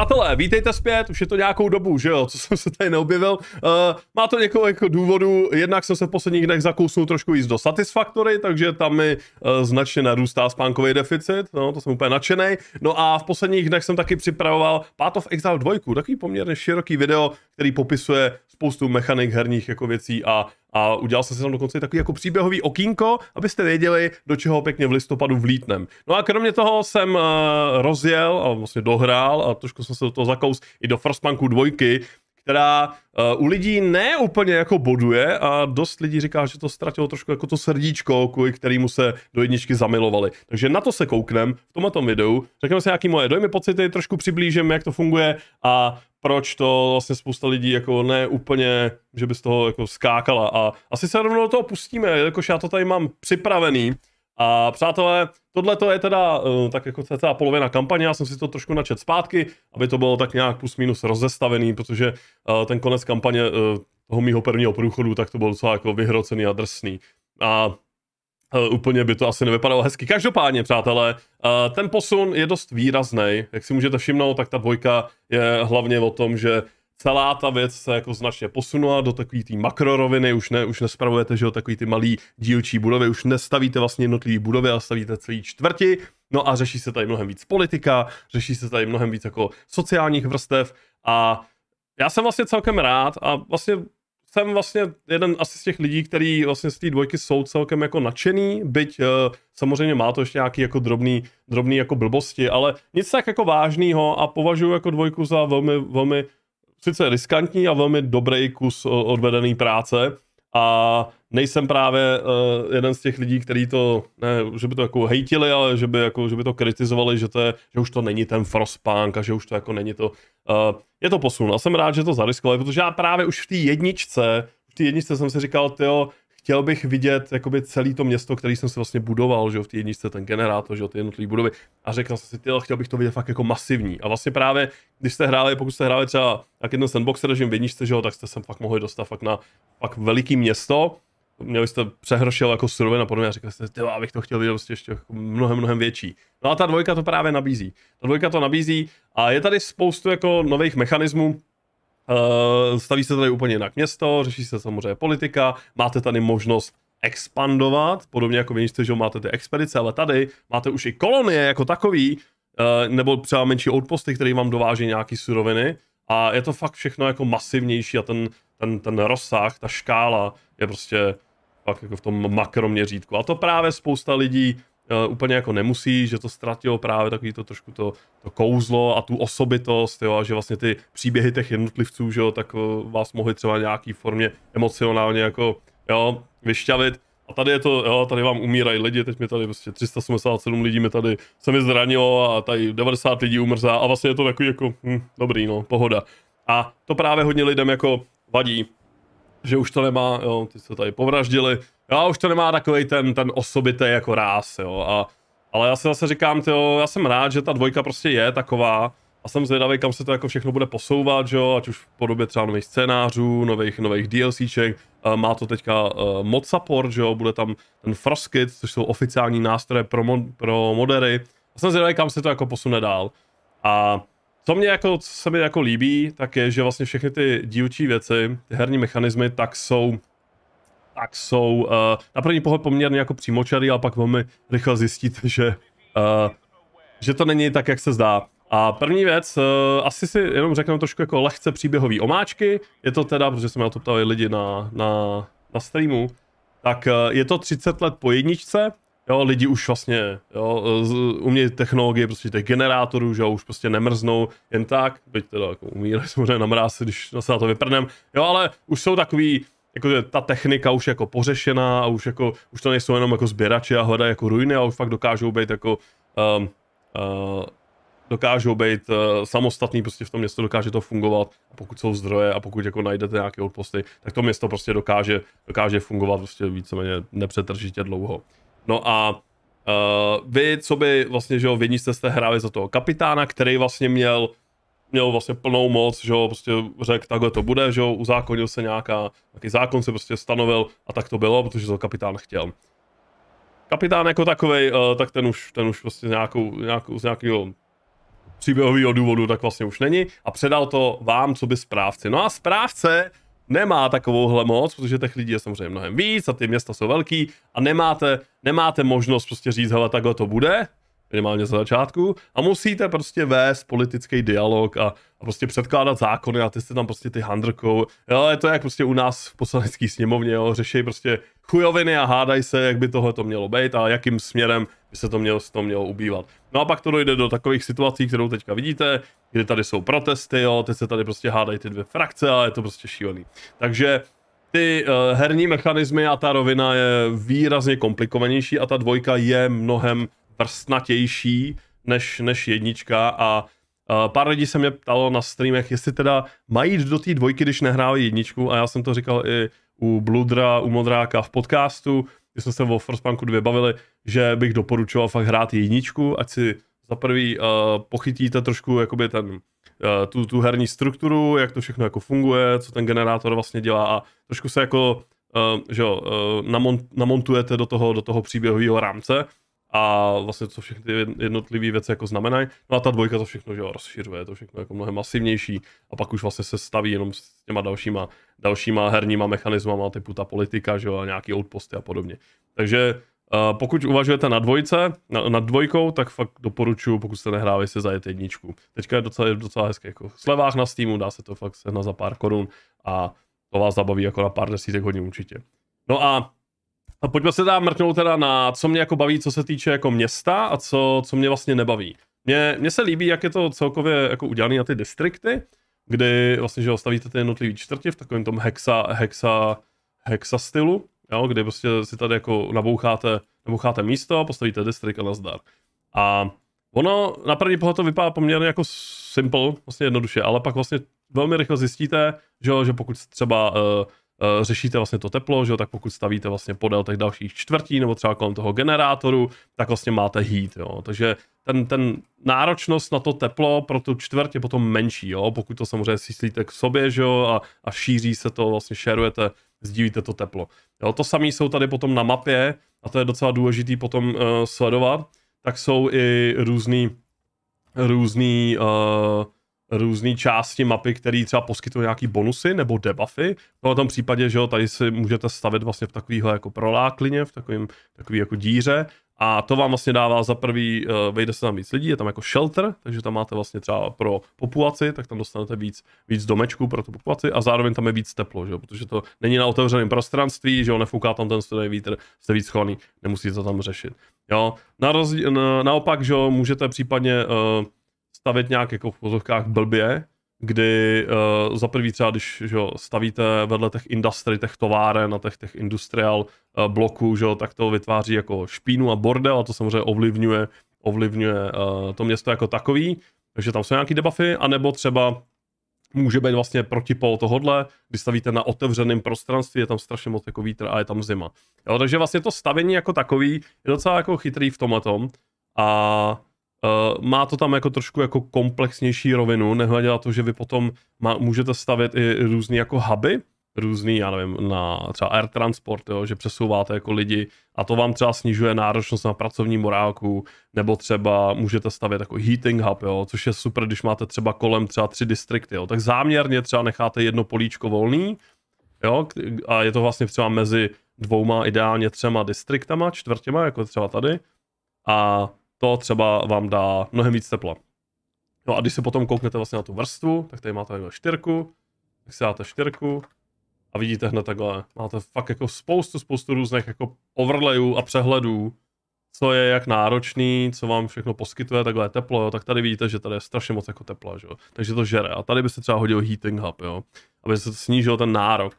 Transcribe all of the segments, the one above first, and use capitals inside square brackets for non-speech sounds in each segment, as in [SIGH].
Přátelé, vítejte zpět, už je to nějakou dobu, že jo, co jsem se tady neobjevil. Uh, má to několik jako důvodů, jednak jsem se v posledních dnech zakousnul trošku jíst do Satisfactory, takže tam mi uh, značně narůstá spánkový deficit, no to jsem úplně nadšený. No a v posledních dnech jsem taky připravoval Path of Exile 2, takový poměrně široký video, který popisuje spoustu mechanik herních jako věcí a a udělal jsem si tam dokonce takový jako příběhový okýnko, abyste věděli, do čeho pěkně v listopadu vlítnem. No a kromě toho jsem uh, rozjel a vlastně dohrál a trošku jsem se do toho zakous i do Frostpunku dvojky, která uh, u lidí ne úplně jako boduje a dost lidí říká, že to ztratilo trošku jako to srdíčko, kvůli kterému se do jedničky zamilovali. Takže na to se kouknem v tomto videu, řekneme si nějaký moje dojmy, pocity, trošku přiblížím, jak to funguje a proč to vlastně spousta lidí jako ne úplně, že by z toho jako skákala a asi se rovnou do toho pustíme, jakož já to tady mám připravený, a přátelé, tohle je teda uh, tak jako celá polovina kampaně, já jsem si to trošku načet zpátky, aby to bylo tak nějak plus minus rozestavený, protože uh, ten konec kampaně uh, toho mýho prvního průchodu, tak to bylo docela jako vyhrocený a drsný. A Uh, úplně by to asi nevypadalo hezky. Každopádně, přátelé, uh, ten posun je dost výrazný. Jak si můžete všimnout, tak ta dvojka je hlavně o tom, že celá ta věc se jako značně posunula do takové té makroroviny, už, ne, už nespravujete, že jo, takový ty malý dílčí budovy, už nestavíte vlastně jednotlivý budovy, ale stavíte celý čtvrti, no a řeší se tady mnohem víc politika, řeší se tady mnohem víc jako sociálních vrstev a já jsem vlastně celkem rád a vlastně jsem vlastně jeden asi z těch lidí, který vlastně z té dvojky jsou celkem jako nadšený, byť uh, samozřejmě má to ještě nějaký jako drobný, drobný jako blbosti, ale nic tak jako vážného a považuji jako dvojku za velmi, velmi sice riskantní a velmi dobrý kus odvedený práce a nejsem právě uh, jeden z těch lidí, kteří to, ne, že by to jako hejtili, ale že by, jako, že by to kritizovali, že, to je, že už to není ten Frostpunk a že už to jako není to. Uh, je to posun a jsem rád, že to zariskovali, protože já právě už v té jedničce, v té jedničce jsem si říkal, tyjo, chtěl bych vidět jakoby celý to město, který jsem si vlastně budoval, že jo, v té jedničce, ten generátor, že jo, ty jednotlivé budovy. A řekl jsem si, ty, chtěl bych to vidět fakt jako masivní. A vlastně právě, když jste hráli, pokud jste hráli třeba jak jeden sandbox režim v jedničce, že jo, tak jste se fakt mohli dostat fakt na fakt veliký město. Měli jste přehrošil jako surovina a podobně a řekli jste, ty, abych to chtěl vidět prostě ještě jako mnohem, mnohem větší. No a ta dvojka to právě nabízí. Ta dvojka to nabízí a je tady spoustu jako nových mechanismů, Uh, staví se tady úplně jinak město, řeší se samozřejmě politika, máte tady možnost expandovat, podobně jako vy že máte ty expedice, ale tady máte už i kolonie jako takový, uh, nebo třeba menší outposty, který vám dováží nějaký suroviny a je to fakt všechno jako masivnější a ten, ten, ten rozsah, ta škála je prostě fakt jako v tom makroměřítku. A to právě spousta lidí Eh, úplně jako nemusí, že to ztratilo právě takový to trošku to, to kouzlo a tu osobitost, jo, a že vlastně ty příběhy těch jednotlivců, že jo, tak eh, vás mohly třeba nějaký formě emocionálně jako, jo, vyšťavit. A tady je to, jo, tady vám umírají lidi, teď mi tady prostě 377 lidí mi tady se mi zranilo a tady 90 lidí umrzá a vlastně je to takový jako, hm, dobrý, no, pohoda. A to právě hodně lidem jako vadí, že už to nemá, jo, ty se tady povraždili, Jo už to nemá takový ten, ten osobitý jako ráz, jo. A, ale já si zase říkám, tyjo, já jsem rád, že ta dvojka prostě je taková. A jsem zvědavý, kam se to jako všechno bude posouvat, jo, ať už v podobě třeba nových scénářů, nových, nových DLCček, má to teďka e, mod support, že jo, bude tam ten Frostkit, což jsou oficiální nástroje pro, mod, pro modery. A jsem zvědavý, kam se to jako posune dál. A co mě jako, co se mi jako líbí, tak je, že vlastně všechny ty dílčí věci, ty herní mechanismy, tak jsou tak jsou uh, na první pohled poměrně jako přímočarý, ale pak velmi rychle zjistíte, že, uh, že to není tak, jak se zdá. A první věc, uh, asi si jenom řeknu trošku jako lehce příběhový omáčky, je to teda, protože jsme na to ptali lidi na, na, na streamu, tak uh, je to 30 let po jedničce, Jo, lidi už vlastně, jo, z, umějí technologie prostě těch generátorů, že jo, už prostě nemrznou jen tak, byť teda jako umírají samozřejmě na mráz, když se na to vyprnem, jo, ale už jsou takový, jako ta technika už jako pořešená a už jako, už to nejsou jenom jako sběrači a hledají jako ruiny a už fakt dokážou být jako um, uh, dokážou být uh, samostatný prostě v tom městě, dokáže to fungovat a pokud jsou zdroje a pokud jako najdete nějaké odposty, tak to město prostě dokáže, dokáže fungovat prostě víceméně nepřetržitě dlouho. No a Uh, vy, co by vlastně, že jo, v jedničce jste hráli za toho kapitána, který vlastně měl měl vlastně plnou moc, že jo, prostě řekl, takhle to bude, že jo, uzákonil se nějaká, nějaký zákon se prostě stanovil a tak to bylo, protože to kapitán chtěl. Kapitán jako takový, uh, eh, tak ten už, ten už prostě nějakou, nějakou, z nějakého příběhového důvodu tak vlastně už není a předal to vám, co by správci. No a správce nemá takovouhle moc, protože těch lidí je samozřejmě mnohem víc a ty města jsou velký a nemáte, nemáte možnost prostě říct, hele, takhle to bude, minimálně za začátku, a musíte prostě vést politický dialog a, a prostě předkládat zákony a ty jste tam prostě ty handrkou. Jo, je to jak prostě u nás v poslanecké sněmovně, jo, řeší prostě chujoviny a hádají se, jak by tohle to mělo být a jakým směrem by se to mělo, to mělo ubývat. No a pak to dojde do takových situací, kterou teďka vidíte, kdy tady jsou protesty, jo, teď se tady prostě hádají ty dvě frakce a je to prostě šílený. Takže ty uh, herní mechanismy a ta rovina je výrazně komplikovanější a ta dvojka je mnohem prstnatější než, než jednička a pár lidí se mě ptalo na streamech, jestli teda mají jít do té dvojky, když nehráli jedničku a já jsem to říkal i u Bludra, u Modráka v podcastu, když jsme se o Frostpunku 2 bavili, že bych doporučoval fakt hrát jedničku, ať si za prvý uh, pochytíte trošku jakoby ten, uh, tu, tu herní strukturu, jak to všechno jako funguje, co ten generátor vlastně dělá a trošku se jako uh, že jo, uh, namont, namontujete do toho, do toho příběhového rámce a vlastně co všechny ty jednotlivé věci jako znamenají. No a ta dvojka to všechno že jo, rozšiřuje, to všechno jako mnohem masivnější a pak už vlastně se staví jenom s těma dalšíma, dalšíma herníma mechanismama typu ta politika, že jo, a nějaký outposty a podobně. Takže Uh, pokud uvažujete na dvojce, na, nad dvojkou, tak fakt doporučuji, pokud jste nehráli, se zajet jedničku. Teďka je docela, docela hezké, jako slevách na Steamu, dá se to fakt sehnat za pár korun a to vás zabaví jako na pár desítek hodin určitě. No a a pojďme se dá mrknout teda na, co mě jako baví, co se týče jako města a co, co mě vlastně nebaví. Mně, mně se líbí, jak je to celkově jako udělané na ty distrikty, kdy vlastně, že stavíte ty jednotlivý čtvrti v takovém tom hexa, hexa, hexa stylu, jo, kdy prostě si tady jako naboucháte, naboucháte místo, postavíte distrikt a nazdar. A ono na první pohled to vypadá poměrně jako simple, vlastně jednoduše, ale pak vlastně velmi rychle zjistíte, že, že pokud třeba uh, Eh, řešíte vlastně to teplo, že jo, tak pokud stavíte vlastně podél těch dalších čtvrtí nebo třeba kolem toho generátoru, tak vlastně máte heat, jo. Takže ten, ten náročnost na to teplo pro tu čtvrt je potom menší, jo, pokud to samozřejmě sislíte k sobě, že jo, a, a šíří se to, vlastně šerujete, sdílíte to teplo. Jo, to samé jsou tady potom na mapě, a to je docela důležitý potom uh, sledovat, tak jsou i různý, různý uh, různé části mapy, které třeba poskytují nějaký bonusy nebo debuffy. To no a tom případě, že jo, tady si můžete stavit vlastně v takovýhle jako proláklině, v takovým, takový jako díře a to vám vlastně dává za prvý, eh, vejde se tam víc lidí, je tam jako shelter, takže tam máte vlastně třeba pro populaci, tak tam dostanete víc, víc domečků pro tu populaci a zároveň tam je víc teplo, že jo, protože to není na otevřeném prostranství, že jo, nefouká tam ten studený vítr, jste víc schovaný, nemusíte to tam řešit. Jo, na na, naopak, že jo, můžete případně uh, stavět nějak jako v pozovkách blbě, kdy uh, za prvý třeba, když že jo, stavíte vedle těch industry, těch továren a těch, těch industrial uh, eh, bloků, že jo, tak to vytváří jako špínu a bordel a to samozřejmě ovlivňuje, ovlivňuje uh, to město jako takový, takže tam jsou nějaký debuffy, anebo třeba může být vlastně protipol tohodle, kdy stavíte na otevřeném prostranství, je tam strašně moc jako vítr a je tam zima. Jo, takže vlastně to stavění jako takový je docela jako chytrý v tomhle tom a Eh, má to tam jako trošku jako komplexnější rovinu, nehledě na to, že vy potom má, můžete stavět i různé jako huby, různý, já nevím, na třeba air transport, jo, že přesouváte jako lidi a to vám třeba snižuje náročnost na pracovní morálku, nebo třeba můžete stavět jako heating hub, jo, což je super, když máte třeba kolem třeba tři distrikty, jo, tak záměrně třeba necháte jedno políčko volný, jo, a je to vlastně třeba mezi dvouma, ideálně třema distriktama, čtvrtěma, jako třeba tady, a to třeba vám dá mnohem víc tepla. No a když se potom kouknete vlastně na tu vrstvu, tak tady máte takhle štyrku, tak si dáte štyrku a vidíte hned takhle, máte fakt jako spoustu, spoustu různých jako overlayů a přehledů, co je jak náročný, co vám všechno poskytuje takhle teplo, jo, tak tady vidíte, že tady je strašně moc jako tepla, že jo? takže to žere. A tady by se třeba hodil heating hub, jo? aby se snížil ten nárok.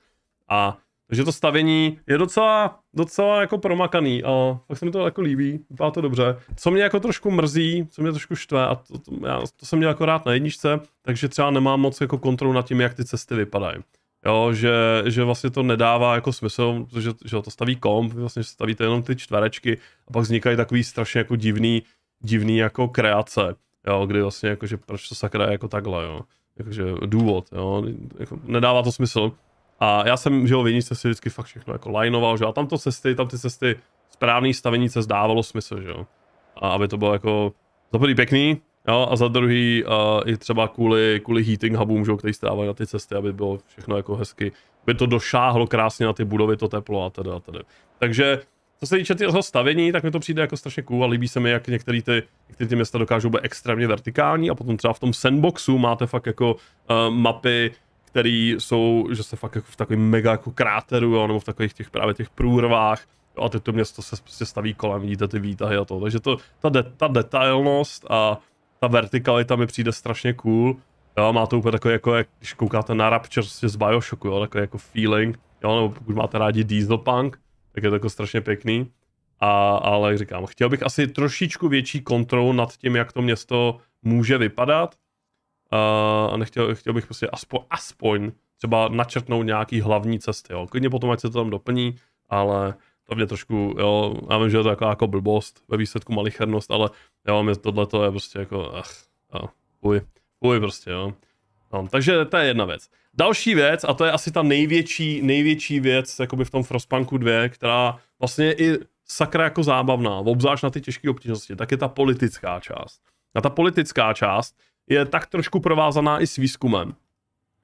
A takže to stavění je docela, docela jako promakaný a fakt se mi to jako líbí, vypadá to dobře. Co mě jako trošku mrzí, co mě trošku štve a to, to, já, to jsem měl jako rád na jedničce, takže třeba nemám moc jako kontrolu nad tím, jak ty cesty vypadají. Jo, že, že vlastně to nedává jako smysl, protože že to staví komp, vlastně stavíte jenom ty čtverečky a pak vznikají takový strašně jako divný, divný jako kreace, jo, kdy vlastně jako, že proč to sakra jako takhle, jo, jakože důvod, jo, jako nedává to smysl. A já jsem, že v jedničce si vždycky fakt všechno jako lajnoval, že a tam to cesty, tam ty cesty, správný stavení se dávalo smysl, že jo. A aby to bylo jako, za prvý pěkný, jo, a za druhý uh, i třeba kvůli, kvůli heating hubům, že jo, který stávají na ty cesty, aby bylo všechno jako hezky, by to došáhlo krásně na ty budovy, to teplo a teda a teda. Takže co se týče toho stavění, tak mi to přijde jako strašně cool a líbí se mi, jak některé ty, některý ty města dokážou být extrémně vertikální a potom třeba v tom sandboxu máte fakt jako uh, mapy, který jsou, že se fakt jako v takovém mega jako kráteru, jo, nebo v takových těch právě těch průrvách, jo, a teď to město se prostě staví kolem, vidíte ty výtahy a to, takže to, ta, de, ta detailnost a ta vertikalita mi přijde strašně cool, jo, má to úplně takový jako, jak, když koukáte na Rapture prostě z Bioshocku, jo, takový jako feeling, jo, nebo pokud máte rádi Dieselpunk, tak je to jako strašně pěkný, a, ale jak říkám, chtěl bych asi trošičku větší kontrolu nad tím, jak to město může vypadat, Eh, a nechtěl, chtěl bych prostě aspoň, aspoň třeba načrtnout nějaký hlavní cesty, jo. Klidně potom, ať se to tam doplní, ale to mě trošku, jo, já vím, že je to jako, jako blbost, ve výsledku malichernost, ale jo, mě tohle to je prostě jako, ach, jo, fuj, fuj prostě, jo. No, takže to je jedna věc. Další věc, a to je asi ta největší, největší věc jakoby v tom Frostpunku 2, která vlastně je i sakra jako zábavná, obzvlášť na ty těžké obtížnosti, tak je ta politická část. A ta politická část je tak trošku provázaná i s výzkumem.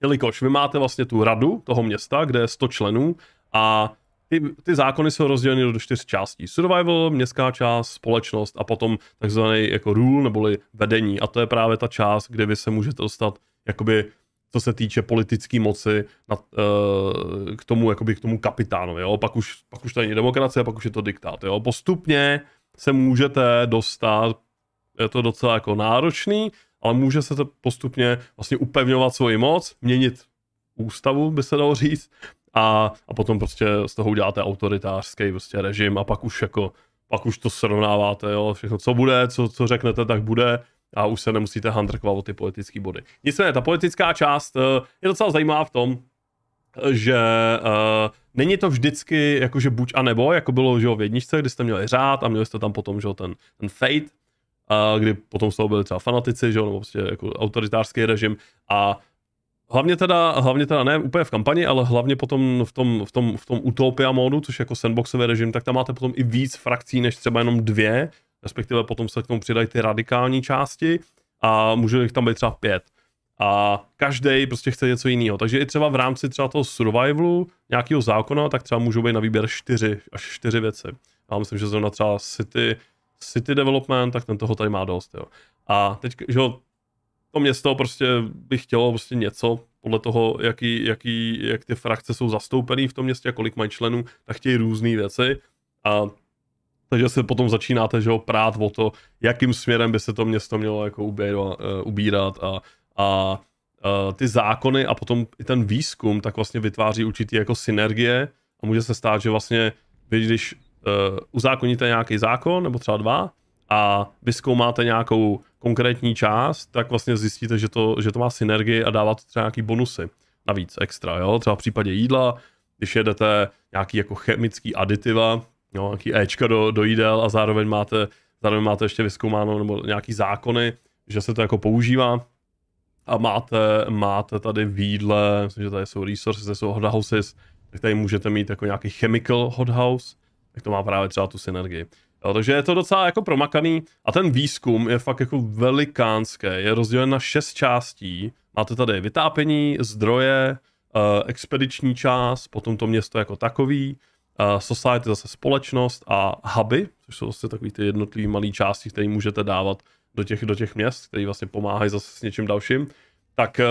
Jelikož vy máte vlastně tu radu toho města, kde je 100 členů a ty, ty zákony jsou rozděleny do čtyř částí. Survival, městská část, společnost a potom takzvaný jako rule neboli vedení. A to je právě ta část, kde vy se můžete dostat jakoby co se týče politické moci na, uh, eh, k tomu, jakoby k tomu kapitánovi, jo? Pak, už, pak už to není demokracie, pak už je to diktát, jo? Postupně se můžete dostat, je to docela jako náročný, ale může se to postupně vlastně upevňovat svoji moc, měnit ústavu, by se dalo říct, a, a potom prostě z toho uděláte autoritářský prostě režim a pak už jako, pak už to srovnáváte, jo, všechno, co bude, co, co řeknete, tak bude a už se nemusíte handrkovat o ty politické body. Nicméně, ta politická část eh, je docela zajímavá v tom, že uh, není to vždycky jakože buď a nebo, jako bylo že jo, v jedničce, kdy jste měli řád a měli jste tam potom že jo, ten, ten fate, a kdy potom z toho byli třeba fanatici, že jo, nebo prostě jako autoritářský režim a Hlavně teda, hlavně teda ne úplně v kampani, ale hlavně potom v tom, v tom, v tom utopia módu, což jako sandboxový režim, tak tam máte potom i víc frakcí než třeba jenom dvě, respektive potom se k tomu přidají ty radikální části a může jich tam být třeba pět. A každý prostě chce něco jiného. Takže i třeba v rámci třeba toho survivalu, nějakého zákona, tak třeba můžou být na výběr čtyři až čtyři věci. Já myslím, že zrovna třeba City city development, tak ten toho tady má dost. Jo. A teď, že jo, to město prostě by chtělo prostě něco podle toho, jaký, jaký, jak ty frakce jsou zastoupený v tom městě a kolik mají členů, tak chtějí různé věci. A takže se potom začínáte že jo, prát o to, jakým směrem by se to město mělo jako eh, ubírat, a, a, a eh, ty zákony a potom i ten výzkum, tak vlastně vytváří určitý jako synergie a může se stát, že vlastně vy, když Eh, uzákoníte nějaký zákon, nebo třeba dva, a vyskoumáte nějakou konkrétní část, tak vlastně zjistíte, že to, že to má synergii a dává to třeba nějaký bonusy navíc extra, jo? třeba v případě jídla, když jedete nějaký jako chemický aditiva, jo, nějaký Ečka do, do jídel a zároveň máte, zároveň máte ještě vyskoumáno nebo nějaký zákony, že se to jako používá a máte, máte tady v jídle, myslím, že tady jsou resources, tady jsou hot houses, tak tady můžete mít jako nějaký chemical hot house, tak to má právě třeba tu synergii. Jo, takže je to docela jako promakaný a ten výzkum je fakt jako velikánský, je rozdělen na šest částí. Máte tady vytápění, zdroje, eh, expediční část, potom to město jako takový, eh, society zase společnost a huby, což jsou zase takový ty jednotlivý malé části, které můžete dávat do těch, do těch měst, které vlastně pomáhají zase s něčím dalším. Tak eh,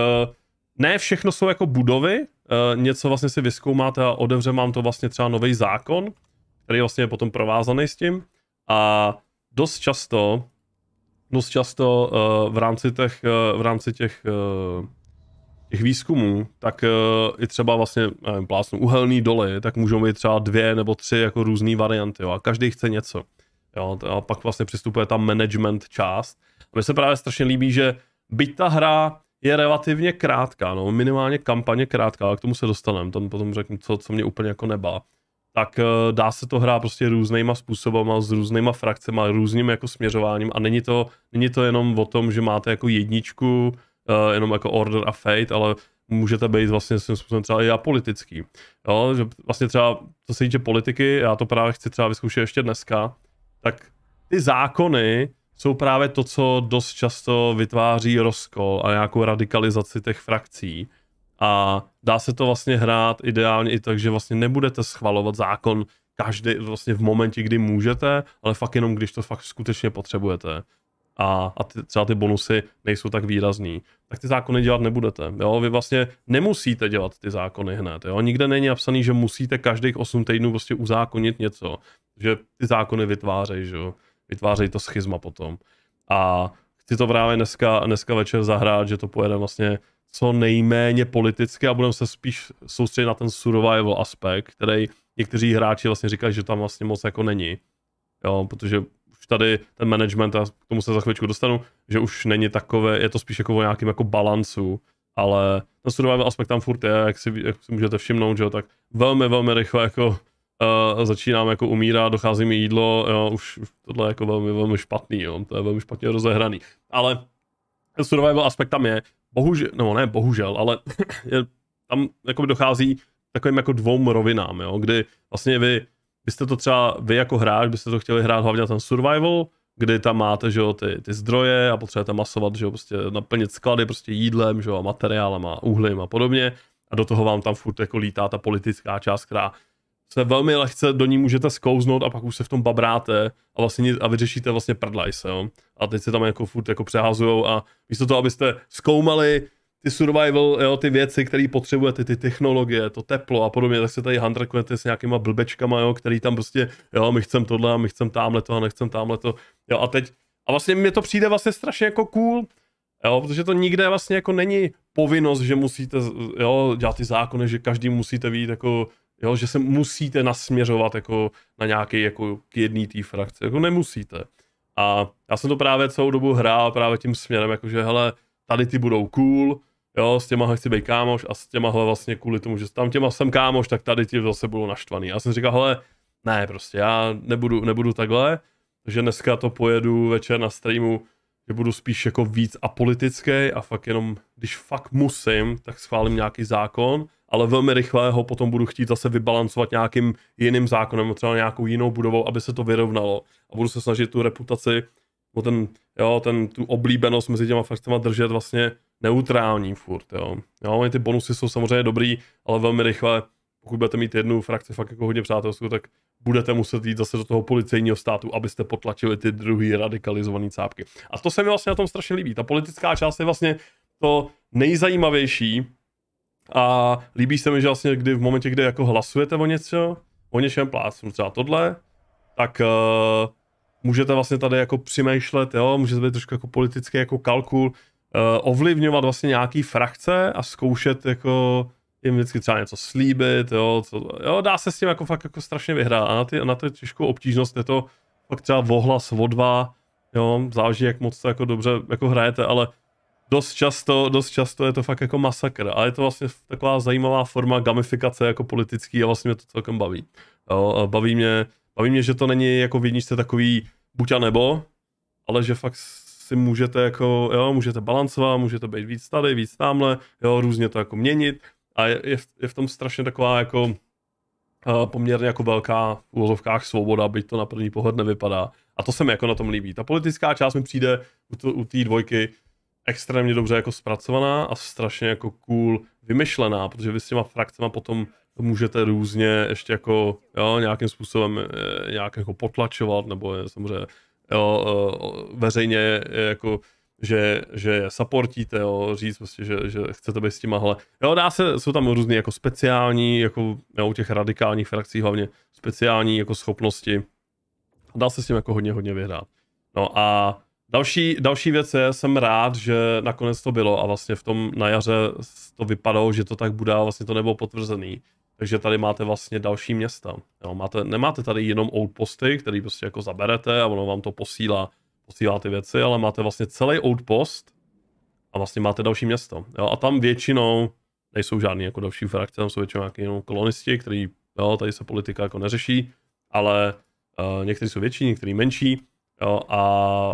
ne všechno jsou jako budovy, něco vlastně si vyzkoumáte a odevře mám to vlastně třeba nový zákon, který vlastně je potom provázaný s tím. A dost často, dost často uh, v rámci těch, uh, v rámci těch, uh, těch výzkumů, tak uh, i třeba vlastně, nevím, plásnu uhelný doly, tak můžou být třeba dvě nebo tři jako různé varianty, jo, a každý chce něco. Jo, a pak vlastně přistupuje tam management část. A mně se právě strašně líbí, že byť ta hra je relativně krátká, no, minimálně kampaně krátká, ale k tomu se dostaneme, tam potom řeknu, co, co mě úplně jako nebá tak eh, dá se to hrát prostě různýma způsobama, s různýma frakcemi, různým jako směřováním a není to, není to jenom o tom, že máte jako jedničku, eh, jenom jako Order a Fate, ale můžete být vlastně svým způsobem třeba i apolitický. Jo, že vlastně třeba, co se týče politiky, já to právě chci třeba vyzkoušet ještě dneska, tak ty zákony jsou právě to, co dost často vytváří rozkol a nějakou radikalizaci těch frakcí. A dá se to vlastně hrát ideálně i tak, že vlastně nebudete schvalovat zákon každý vlastně v momentě, kdy můžete, ale fakt jenom, když to fakt skutečně potřebujete. A, a ty, třeba ty bonusy nejsou tak výrazný, tak ty zákony dělat nebudete. Jo? Vy vlastně nemusíte dělat ty zákony hned. Jo? Nikde není napsaný, že musíte každých 8 týdnů prostě uzákonit něco. Že ty zákony vytvářejí, že Vytvářejí to schizma potom. A chci to právě dneska, dneska večer zahrát, že to pojede vlastně co nejméně politicky a budeme se spíš soustředit na ten survival aspekt, který někteří hráči vlastně říkají, že tam vlastně moc jako není. Jo, protože už tady ten management, a k tomu se za chvíličku dostanu, že už není takové, je to spíš jako o nějakém jako balancu, ale ten survival aspekt tam furt je, jak si, jak si můžete všimnout, že jo, tak velmi, velmi rychle jako uh, začínám jako umírat, dochází mi jídlo, jo, už, už tohle je jako velmi, velmi špatný, jo, to je velmi špatně rozehraný. Ale ten survival aspekt tam je, bohužel, nebo ne bohužel, ale [LAUGHS] je, tam jako dochází takovým jako dvou rovinám, jo, kdy vlastně vy byste to třeba, vy jako hráč, byste to chtěli hrát hlavně na ten survival, kdy tam máte, že jo, ty, ty zdroje a potřebujete masovat, že jo, prostě naplnit sklady prostě jídlem, že jo, a materiálem a uhlím a podobně. A do toho vám tam furt jako lítá ta politická část, která se velmi lehce do ní můžete skouznout a pak už se v tom babráte a vlastně a vyřešíte vlastně prdlajse, jo. A teď se tam jako furt jako přehazujou a místo toho, abyste zkoumali ty survival, jo, ty věci, které potřebujete, ty technologie, to teplo a podobně, tak se tady handrakujete s nějakýma blbečkama, jo, který tam prostě, jo, my chcem tohle a my chcem tamhle to a nechcem tamhle to, jo, a teď, a vlastně mi to přijde vlastně strašně jako cool, jo, protože to nikde vlastně jako není povinnost, že musíte, jo, dělat ty zákony, že každý musíte vidět jako Jo, že se musíte nasměřovat jako na nějaký jako k jedný té frakci, jako nemusíte. A já jsem to právě celou dobu hrál právě tím směrem, jako že hele, tady ty budou cool, jo, s těma chci být kámoš a s hle vlastně kvůli tomu, že tam těma jsem kámoš, tak tady ti zase budou naštvaný. Já jsem říkal, hele, ne, prostě já nebudu, nebudu takhle, že dneska to pojedu večer na streamu, že budu spíš jako víc apolitický a fakt jenom, když fakt musím, tak schválím nějaký zákon ale velmi rychle ho potom budu chtít zase vybalancovat nějakým jiným zákonem, třeba nějakou jinou budovou, aby se to vyrovnalo. A budu se snažit tu reputaci, o ten, jo, ten, tu oblíbenost mezi těma fakcema držet vlastně neutrální furt, jo. jo ty bonusy jsou samozřejmě dobrý, ale velmi rychle, pokud budete mít jednu frakci fakt jako hodně přátelskou, tak budete muset jít zase do toho policejního státu, abyste potlačili ty druhý radikalizované cápky. A to se mi vlastně na tom strašně líbí. Ta politická část je vlastně to nejzajímavější, a líbí se mi, že vlastně kdy v momentě, kdy jako hlasujete o něco, o něčem plácnu třeba tohle, tak uh, můžete vlastně tady jako přemýšlet, jo, můžete být trošku jako politický jako kalkul, uh, ovlivňovat vlastně nějaký frakce a zkoušet jako jim vždycky třeba něco slíbit, jo, co, jo, dá se s tím jako fakt jako strašně vyhrát a na, ty, na to těžkou obtížnost je to fakt třeba vohlas, o dva, jo, záleží jak moc to jako dobře jako hrajete, ale dost často, dost často je to fakt jako masakr. A je to vlastně taková zajímavá forma gamifikace jako politický a vlastně mě to celkem baví. Jo, baví, mě, baví mě, že to není jako v jedničce takový buď a nebo, ale že fakt si můžete jako, jo, můžete balancovat, můžete být víc tady, víc tamhle, jo, různě to jako měnit a je, je, v, je v tom strašně taková jako uh, poměrně jako velká v úvozovkách svoboda, byť to na první pohled nevypadá. A to se mi jako na tom líbí. Ta politická část mi přijde u, u té dvojky extrémně dobře jako zpracovaná a strašně jako cool vymyšlená, protože vy s těma frakcema potom můžete různě ještě jako jo, nějakým způsobem e, nějak jako potlačovat, nebo je samozřejmě jo, e, veřejně je jako že, že je supportíte, jo, říct prostě, že, že chcete být s ale Jo, dá se, jsou tam různý jako speciální, jako jo, u těch radikálních frakcí hlavně, speciální jako schopnosti. Dá se s tím jako hodně, hodně vyhrát. No a Další, další věc je, jsem rád, že nakonec to bylo a vlastně v tom na jaře to vypadalo, že to tak bude a vlastně to nebylo potvrzený. Takže tady máte vlastně další města. Jo, máte, nemáte tady jenom outposty, který prostě jako zaberete a ono vám to posílá, posílá ty věci, ale máte vlastně celý outpost a vlastně máte další město. Jo, a tam většinou nejsou žádný jako další frakce, tam jsou většinou nějaký jenom kolonisti, který, jo, tady se politika jako neřeší, ale uh, někteří jsou větší, někteří menší jo, a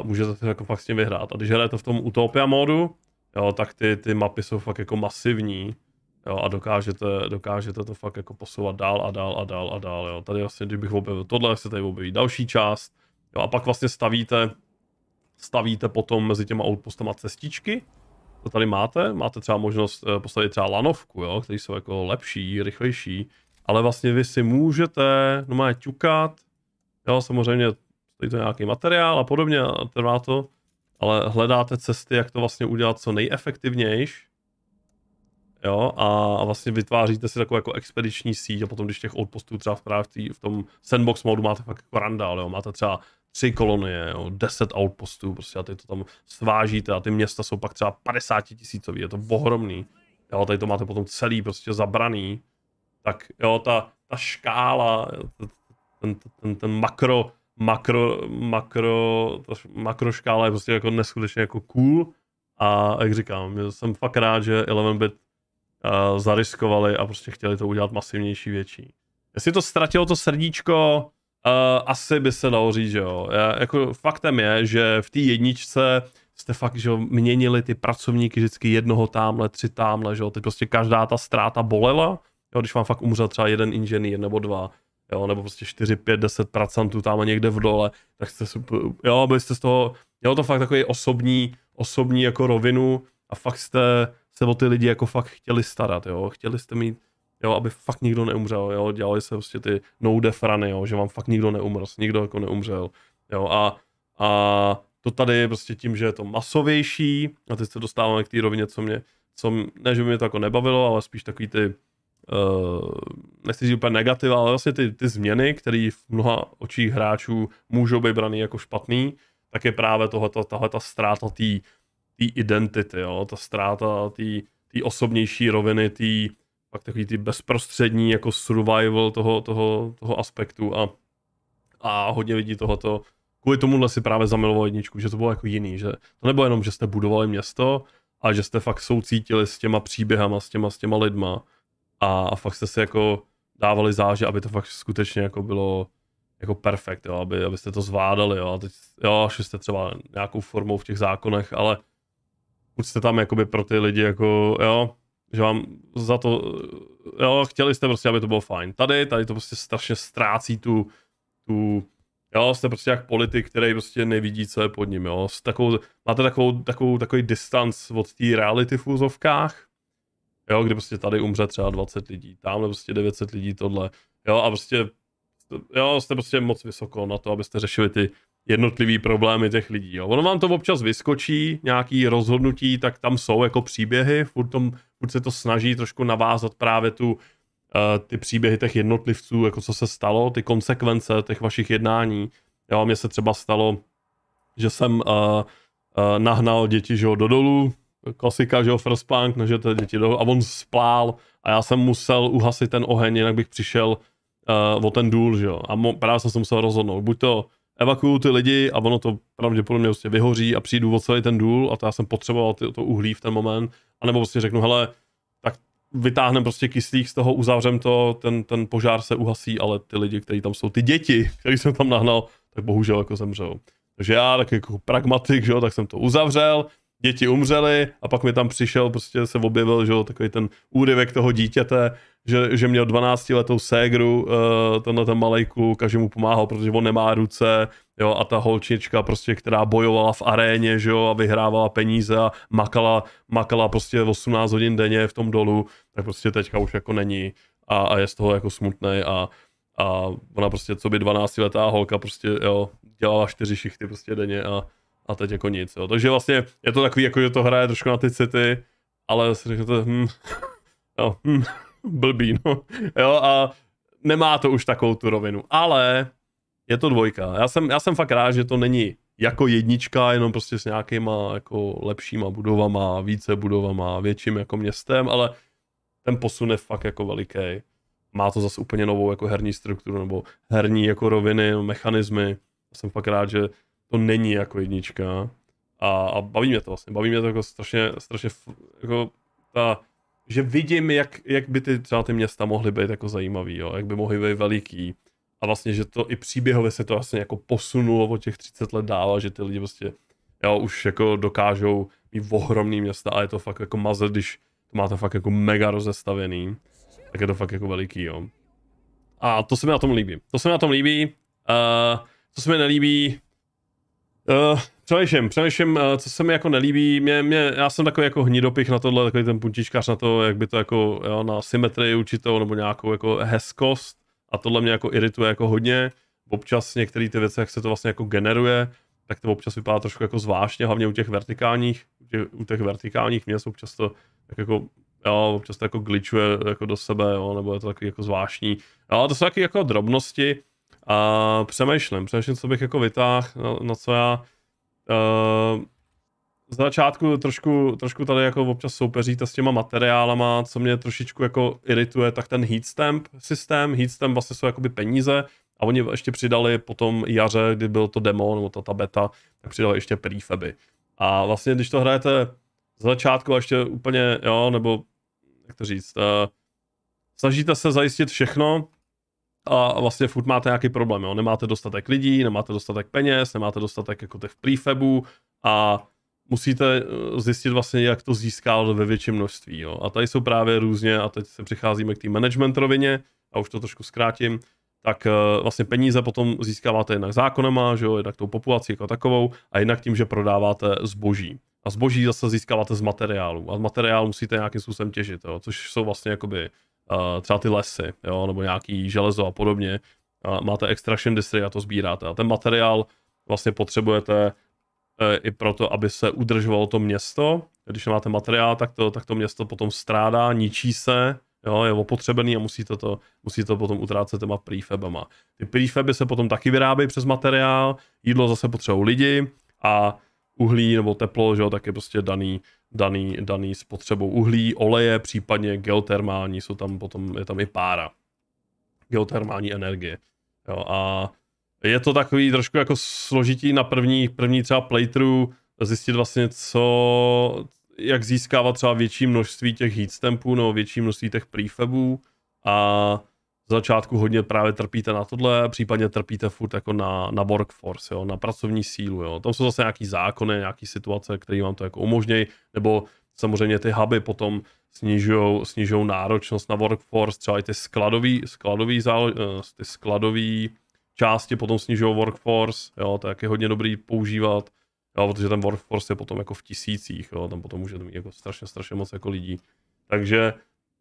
může zase jako fakt s tím vyhrát. A když hrajete v tom Utopia modu, jo, tak ty, ty mapy jsou fakt jako masivní, jo, a dokážete, dokážete to fakt jako posouvat dál a dál a dál a dál, jo. Tady vlastně, když bych objevil tohle, se tady objeví další část, jo, a pak vlastně stavíte, stavíte potom mezi těma outpostama cestičky, to tady máte, máte třeba možnost eh, postavit třeba lanovku, jo, který jsou jako lepší, rychlejší, ale vlastně vy si můžete normálně ťukat, jo, samozřejmě stojí to nějaký materiál a podobně a trvá to, ale hledáte cesty, jak to vlastně udělat co nejefektivnější. Jo, a vlastně vytváříte si takovou jako expediční síť a potom, když těch outpostů třeba právě v, tý, v tom sandbox modu máte fakt jako randál, jo, máte třeba tři kolonie, jo, deset outpostů, prostě a ty to tam svážíte a ty města jsou pak třeba 50 tisícový, je to ohromný. Jo, tady to máte potom celý prostě zabraný. Tak jo, ta, ta škála, ten, ten, ten makro makro, makro, škála je prostě jako neskutečně jako cool a jak říkám, jsem fakt rád, že 11-bit uh, eh, zariskovali a prostě chtěli to udělat masivnější, větší. Jestli to ztratilo to srdíčko, uh, asi by se dalo říct, že jo. Já, jako faktem je, že v té jedničce jste fakt, že jo, měnili ty pracovníky vždycky jednoho tamhle, tři tamhle, že jo. Teď prostě každá ta ztráta bolela, jo, když vám fakt umřel třeba jeden inženýr nebo dva, jo, nebo prostě 4, 5, 10 pracantů tam a někde v dole, tak jste, jo, byli jste z toho, mělo to fakt takový osobní, osobní jako rovinu a fakt jste se o ty lidi jako fakt chtěli starat, jo, chtěli jste mít, jo, aby fakt nikdo neumřel, jo, dělali se prostě ty no death jo, že vám fakt nikdo neumřel, nikdo jako neumřel, jo, a, a to tady je prostě tím, že je to masovější a teď se dostáváme k té rovině, co mě, co, ne, že by mě to jako nebavilo, ale spíš takový ty, uh, nechci říct úplně negativa, ale vlastně ty, ty změny, které v mnoha očích hráčů můžou být braný jako špatný, tak je právě tohleto, tahle ta ztráta té identity, jo? ta ztráta té osobnější roviny, tý, pak takový ty bezprostřední jako survival toho, toho, toho aspektu a, a hodně lidí tohoto kvůli tomuhle si právě zamiloval jedničku, že to bylo jako jiný, že to nebylo jenom, že jste budovali město, ale že jste fakt soucítili s těma příběhama, s těma, s těma lidma a fakt jste si jako dávali záže, aby to fakt skutečně jako bylo jako perfekt, jo, aby, abyste to zvládali, jo, a teď, jo, šli jste třeba nějakou formou v těch zákonech, ale buď jste tam jakoby pro ty lidi jako, jo, že vám za to, jo, chtěli jste prostě, aby to bylo fajn. Tady, tady to prostě strašně ztrácí tu, tu, jo, jste prostě jak politik, který prostě nevidí, co je pod ním, jo. S takovou, máte takovou, takovou, takový distanc od té reality v úzovkách, Jo, kdy prostě tady umře třeba 20 lidí, tamhle prostě 900 lidí, tohle. Jo, a prostě, jo, jste prostě moc vysoko na to, abyste řešili ty jednotlivý problémy těch lidí. Jo. Ono vám to občas vyskočí, nějaký rozhodnutí, tak tam jsou jako příběhy, furt, tom, furt se to snaží trošku navázat právě tu, uh, ty příběhy těch jednotlivců, jako co se stalo, ty konsekvence těch vašich jednání. Jo, mně se třeba stalo, že jsem uh, uh, nahnal děti že jo, do dolů, klasika, že jo, no, že to děti do... A on splál a já jsem musel uhasit ten oheň, jinak bych přišel uh, o ten důl, že jo. A mo, právě jsem se musel rozhodnout, buď to evakuju ty lidi a ono to pravděpodobně prostě vyhoří a přijdu o celý ten důl a to já jsem potřeboval ty, to uhlí v ten moment, anebo prostě řeknu, hele, tak vytáhnem prostě kyslík z toho, uzavřem to, ten, ten požár se uhasí, ale ty lidi, kteří tam jsou, ty děti, [LAUGHS] který jsem tam nahnal, tak bohužel jako zemřel. Takže já, tak jako pragmatik, že jo, tak jsem to uzavřel, děti umřely a pak mi tam přišel, prostě se objevil, že jo, takový ten údivek toho dítěte, že, že měl 12 letou ségru, uh, tenhle ten malej kluk a že mu pomáhal, protože on nemá ruce, jo, a ta holčička prostě, která bojovala v aréně, že jo, a vyhrávala peníze a makala, makala prostě 18 hodin denně v tom dolu, tak prostě teďka už jako není a, a je z toho jako smutný a, a ona prostě, co by 12 letá holka prostě, jo, dělala čtyři šichty prostě denně a a teď jako nic, jo. Takže vlastně je to takový, jako že to hraje trošku na ty city, ale si řeknete, hm, [LAUGHS] jo, hm, [LAUGHS] blbý, no. Jo, a nemá to už takovou tu rovinu, ale je to dvojka. Já jsem, já jsem fakt rád, že to není jako jednička, jenom prostě s nějakýma jako lepšíma budovama, více budovama, větším jako městem, ale ten posun je fakt jako veliký. Má to zase úplně novou jako herní strukturu nebo herní jako roviny, mechanismy. Jsem fakt rád, že to není jako jednička. A, a baví mě to vlastně, baví mě to jako strašně, strašně jako ta, že vidím, jak, jak by ty třeba ty města mohly být jako zajímavý, jo? jak by mohly být veliký. A vlastně, že to i příběhově se to vlastně jako posunulo o těch 30 let dál a že ty lidi prostě jo, už jako dokážou mít ohromný města a je to fakt jako mazet, když to máte fakt jako mega rozestavený, tak je to fakt jako veliký, jo. A to se mi na tom líbí. To se mi na tom líbí. Uh, to se mi nelíbí, Uh, přemýšlím, přemýšlím, uh, co se mi jako nelíbí. Mě, mě, já jsem takový jako hnidopich na tohle, takový ten puntičkář na to, jak by to jako jo, na symetrii určitou nebo nějakou jako hezkost. A tohle mě jako irituje jako hodně. Občas některé ty věci, jak se to vlastně jako generuje, tak to občas vypadá trošku jako zvláštně, hlavně u těch vertikálních, u těch vertikálních měst občas to tak jako jo, občas to jako glitchuje jako do sebe, jo, nebo je to takový jako zvláštní. Ale to jsou taky jako drobnosti, a přemýšlím, přemýšlím, co bych jako vytáhl, na na co já... Uh, z začátku trošku, trošku tady jako občas soupeříte s těma materiálama, co mě trošičku jako irituje, tak ten heatstamp systém, heatstamp vlastně jsou jakoby peníze a oni ještě přidali potom jaře, kdy byl to demo nebo to ta beta, tak přidali ještě prefaby. A vlastně když to hrajete z začátku a ještě úplně, jo, nebo jak to říct, uh, snažíte se zajistit všechno, a vlastně furt máte nějaký problém, jo? nemáte dostatek lidí, nemáte dostatek peněz, nemáte dostatek jako těch prefabů a musíte eh, zjistit vlastně, jak to získal ve větším množství. Jo? A tady jsou právě různě, a teď se přicházíme k té management rovině, a už to trošku zkrátím, tak eh, vlastně peníze potom získáváte jednak zákonama, že jo, jednak tou populací jako takovou a jednak tím, že prodáváte zboží. A zboží zase získáváte z materiálu a z materiálu musíte nějakým způsobem těžit, jo, což jsou vlastně jakoby Eh, třeba ty lesy, jo, nebo nějaký železo a podobně. A máte extraction distry a to sbíráte. A ten materiál vlastně potřebujete eh, i proto, aby se udržovalo to město. Když nemáte materiál, tak to, tak to město potom strádá, ničí se, jo, je opotřebený a musíte to, musíte to potom utrácet těma prefabama. Ty prefaby se potom taky vyrábějí přes materiál, jídlo zase potřebují lidi a uhlí nebo teplo, že jo, tak je prostě daný daný, daný spotřebou uhlí, oleje, případně geotermální, jsou tam potom, je tam i pára. Geotermální energie. Jo, a je to takový trošku jako složitý na první, první třeba playthrough zjistit vlastně, co, jak získávat třeba větší množství těch heatstampů, nebo větší množství těch prefabů a začátku hodně právě trpíte na tohle, případně trpíte furt jako na, na workforce, jo, na pracovní sílu. Jo. Tam jsou zase nějaký zákony, nějaký situace, které vám to jako umožňují, nebo samozřejmě ty huby potom snižují náročnost na workforce, třeba i ty skladový, skladový, eh, ty skladový části potom snižují workforce, jo, to je taky hodně dobrý používat, jo, protože ten workforce je potom jako v tisících, jo, tam potom může mít jako strašně, strašně moc jako lidí. Takže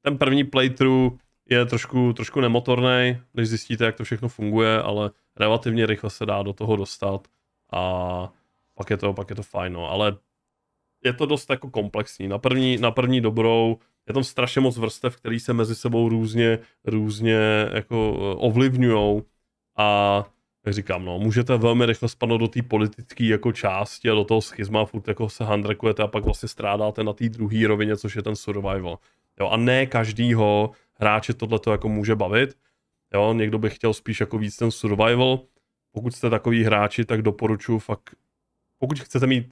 ten první playthrough je trošku, trošku nemotorný, než zjistíte, jak to všechno funguje, ale relativně rychle se dá do toho dostat a pak je to, pak je to fajn, no. ale je to dost jako komplexní. Na první, na první dobrou je tam strašně moc vrstev, které se mezi sebou různě, různě jako eh, ovlivňují a jak říkám, no, můžete velmi rychle spadnout do té politické jako části a do toho schizma furt jako se handrekujete a pak vlastně strádáte na té druhé rovině, což je ten survival. Jo, a ne každýho hráče tohle to jako může bavit. Jo, někdo by chtěl spíš jako víc ten survival. Pokud jste takový hráči, tak doporučuji fakt, pokud chcete mít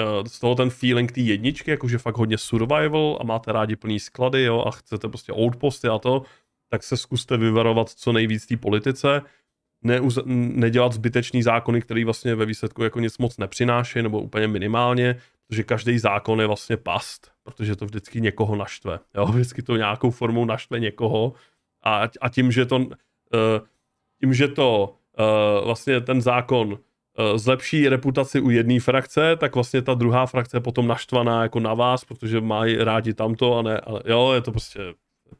eh, z toho ten feeling té jedničky, jakože fakt hodně survival a máte rádi plný sklady, jo, a chcete prostě outposty a to, tak se zkuste vyvarovat co nejvíc té politice, neuz, nedělat zbytečný zákony, který vlastně ve výsledku jako nic moc nepřináší, nebo úplně minimálně, protože každý zákon je vlastně past, protože to vždycky někoho naštve. Jo? Vždycky to nějakou formou naštve někoho a, a tím, že to, uh, tím, že to uh, vlastně ten zákon eh, zlepší reputaci u jedné frakce, tak vlastně ta druhá frakce je potom naštvaná jako na vás, protože mají rádi tamto a ne, ale jo, je to prostě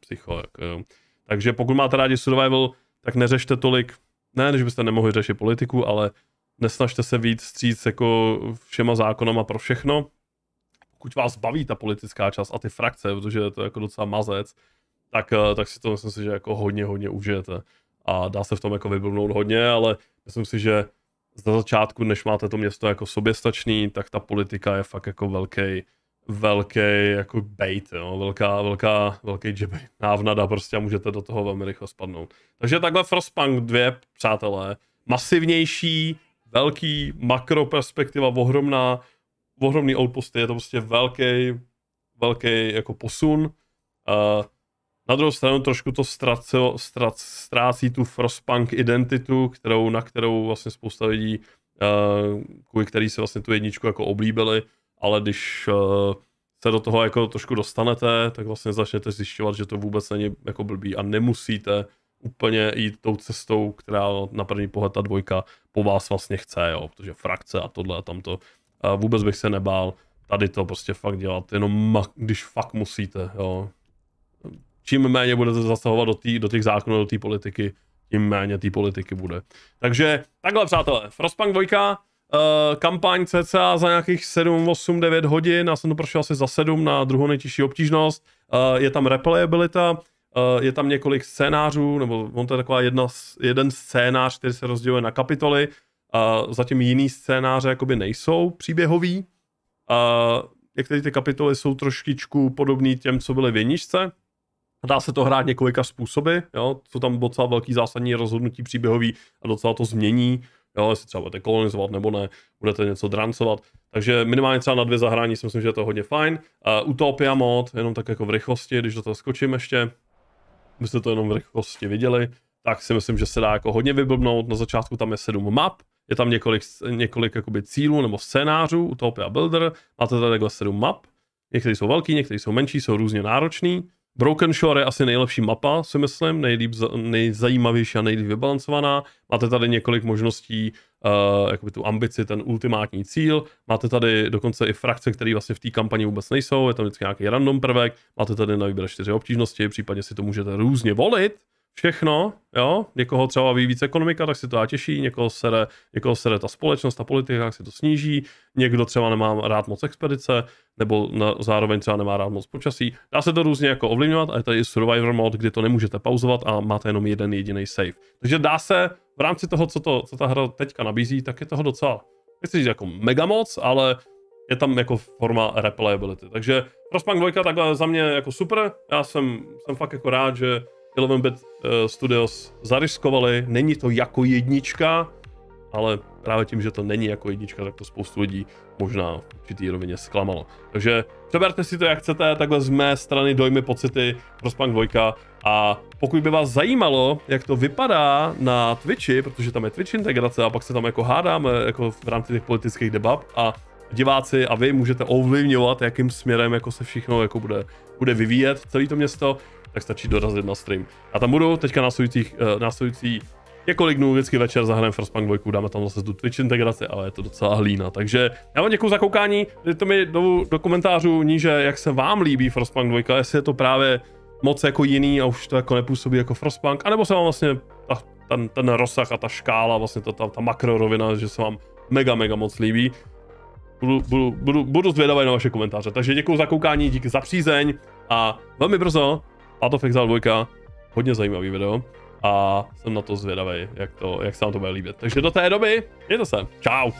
psycho. Jako, jo. Takže pokud máte rádi survival, tak neřešte tolik, ne, než byste nemohli řešit politiku, ale nesnažte se víc stříc jako všema zákonama pro všechno. Pokud vás baví ta politická část a ty frakce, protože to je jako docela mazec, tak, eh, tak si to myslím si, že jako hodně, hodně užijete. A dá se v tom jako vyblnout hodně, ale myslím si, že za začátku, než máte to město jako soběstačný, tak ta politika je fakt jako velký, velký jako bait, jo? velká, velká, velký džeby, návnada prostě a můžete do toho velmi rychle spadnout. Takže takhle Frostpunk 2, přátelé, masivnější, velký makro perspektiva, ohromná, ohromný outpost, je to prostě velký, velký jako posun. Uh, na druhou stranu trošku to ztracilo, strac, ztrácí tu Frostpunk identitu, kterou, na kterou vlastně spousta lidí, uh, kvůli který se vlastně tu jedničku jako oblíbili, ale když uh, se do toho jako trošku dostanete, tak vlastně začnete zjišťovat, že to vůbec není jako blbý a nemusíte úplně jít tou cestou, která na první pohled ta dvojka po vás vlastně chce, jo, protože frakce a tohle a tamto. A vůbec bych se nebál tady to prostě fakt dělat, jenom ma- když fakt musíte, jo. Čím méně budete zasahovat do, tý, do těch zákonů, do té politiky, tím méně té politiky bude. Takže takhle přátelé, Frostpunk 2, Uh, eh, kampaň cca za nějakých 7, 8, 9 hodin, já jsem to prošel asi za 7 na druhou nejtěžší obtížnost, uh, je tam replayabilita, Eh, je tam několik scénářů, nebo on to je taková jedna, jeden scénář, který se rozděluje na kapitoly, uh, zatím jiný scénáře jakoby nejsou příběhový. Uh, eh, některé ty kapitoly jsou trošičku podobné těm, co byly v Jeničce. Dá se to hrát několika způsoby, jo? jsou tam docela velký zásadní rozhodnutí příběhový a docela to změní, jo? jestli třeba budete kolonizovat nebo ne, budete něco drancovat. Takže minimálně třeba na dvě zahrání si myslím, že je to hodně fajn. Uh, Utopia mod, jenom tak jako v rychlosti, když do toho skočím ještě, my to jenom v rychlosti viděli, tak si myslím, že se dá jako hodně vyblbnout. Na začátku tam je sedm map, je tam několik, několik jakoby cílů nebo scénářů, Utopia Builder, máte tady takhle sedm map, některé jsou velký, některé jsou menší, jsou různě náročný Broken Shore je asi nejlepší mapa, si myslím, nejlíp, nejzajímavější a nejlíp vybalancovaná. Máte tady několik možností, uh, jakoby tu ambici, ten ultimátní cíl. Máte tady dokonce i frakce, které vlastně v té kampani vůbec nejsou, je tam vždycky nějaký random prvek. Máte tady na výběr čtyři obtížnosti, případně si to můžete různě volit, všechno, jo, někoho třeba baví víc ekonomika, tak si to já těší, někoho sere, někoho sere ta společnost, ta politika, tak si to sníží, někdo třeba nemá rád moc expedice, nebo na, zároveň třeba nemá rád moc počasí. Dá se to různě jako ovlivňovat a je tady survivor mod, kdy to nemůžete pauzovat a máte jenom jeden jediný save. Takže dá se v rámci toho, co, to, co ta hra teďka nabízí, tak je toho docela, nechci říct jako mega moc, ale je tam jako forma replayability. Takže Frostpunk 2 takhle za mě jako super, já jsem, jsem fakt jako rád, že Eleven Bit eh, Studios zariskovali. Není to jako jednička, ale právě tím, že to není jako jednička, tak to spoustu lidí možná v určitý rovině zklamalo. Takže přeberte si to, jak chcete, takhle z mé strany dojmy, pocity, Frostpunk 2. A pokud by vás zajímalo, jak to vypadá na Twitchi, protože tam je Twitch integrace a pak se tam jako hádáme jako v rámci těch politických debat a diváci a vy můžete ovlivňovat, jakým směrem jako se všechno jako bude, bude vyvíjet celé to město, tak stačí dorazit na stream. A tam budou teďka následujících, uh, následující několik dnů vždycky večer zahrajeme Frostpunk 2, dáme tam zase tu Twitch integraci, ale je to docela hlína. Takže já vám děkuji za koukání, dejte mi do, do komentářů níže, jak se vám líbí Frostpunk 2, jestli je to právě moc jako jiný a už to jako nepůsobí jako Frostpunk, anebo se vám vlastně ta, ten, ten rozsah a ta škála, vlastně ta, ta, ta makrorovina, že se vám mega, mega moc líbí. Budu, budu, budu, budu zvědavý na vaše komentáře. Takže děkuji za koukání, díky za přízeň a velmi brzo Path of Exile 2, hodně zajímavý video a jsem na to zvědavý, jak, to, jak se vám to bude líbit. Takže do té doby, mějte se, čau!